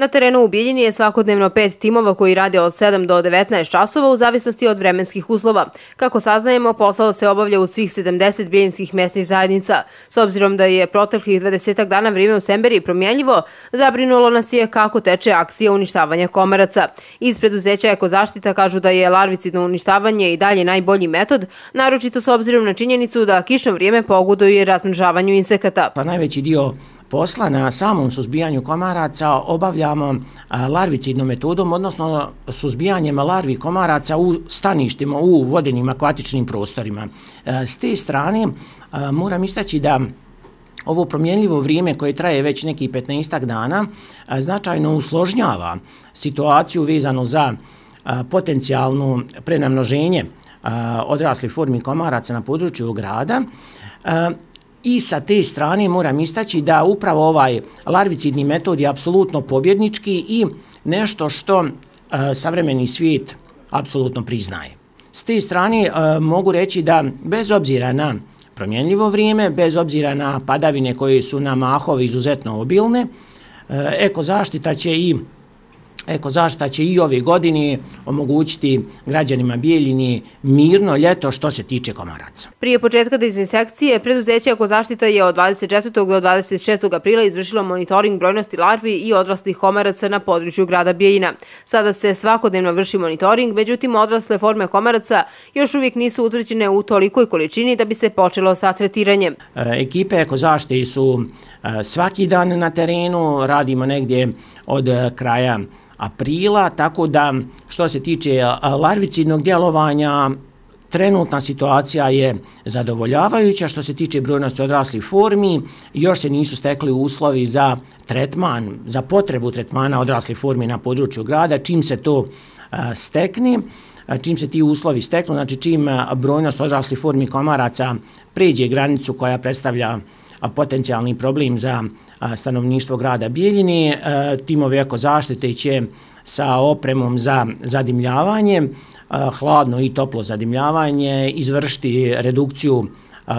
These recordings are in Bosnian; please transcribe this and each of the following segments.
Na terenu u Biljini je svakodnevno pet timova koji rade od 7 do 19 časova u zavisnosti od vremenskih uslova. Kako saznajemo, posao se obavlja u svih 70 biljinskih mesnih zajednica. S obzirom da je proteklih 20 dana vrijeme u Semberi promjenljivo, zabrinulo nas je kako teče akcija uništavanja komaraca. Iz preduzeća Eko zaštita kažu da je larvicidno uništavanje i dalje najbolji metod, naročito s obzirom na činjenicu da kišno vrijeme pogoduje razmnožavanju insekata. Pa najveći dio posla na samom suzbijanju komaraca obavljamo larvicidnom metodom, odnosno suzbijanjem larvi komaraca u staništima, u vodenim akvatičnim prostorima. E, s te strane moram istaći da ovo promjenljivo vrijeme koje traje već neki 15 dana značajno usložnjava situaciju vezanu za potencijalno prenamnoženje odrasli formi komaraca na području grada I sa te strane moram istaći da upravo ovaj larvicidni metod je apsolutno pobjednički i nešto što e, savremeni svijet apsolutno priznaje. S te strane e, mogu reći da bez obzira na promjenljivo vrijeme, bez obzira na padavine koje su na mahovi izuzetno obilne, e, ekozaštita će i ekozašta će i ove godine omogućiti građanima Bijeljini mirno ljeto što se tiče komaraca. Prije početka dezinsekcije, preduzeće ekozaštita je od 24. do 26. aprila izvršilo monitoring brojnosti larvi i odraslih komaraca na području grada Bijeljina. Sada se svakodnevno vrši monitoring, međutim odrasle forme komaraca još uvijek nisu utvrđene u tolikoj količini da bi se počelo sa tretiranjem. E, ekipe ekozaštiti su e, svaki dan na terenu, radimo negdje od e, kraja aprila, tako da što se tiče larvicidnog djelovanja, Trenutna situacija je zadovoljavajuća što se tiče brojnosti odraslih formi, još se nisu stekli uslovi za tretman, za potrebu tretmana odraslih formi na području grada, čim se to stekne, čim se ti uslovi steknu, znači čim brojnost odraslih formi komaraca pređe granicu koja predstavlja a, potencijalni problem za stanovništvo grada Bijeljine. E, timovi eko zaštite će sa opremom za zadimljavanje, e, hladno i toplo zadimljavanje, izvršiti redukciju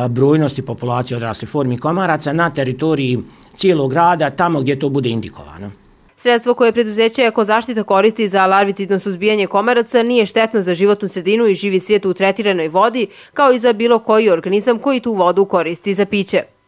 brojnosti populacije odrasli formi komaraca na teritoriji cijelog grada, tamo gdje to bude indikovano. Sredstvo koje preduzeće ako zaštita koristi za larvicidno suzbijanje komaraca nije štetno za životnu sredinu i živi svijet u tretiranoj vodi, kao i za bilo koji organizam koji tu vodu koristi za piće.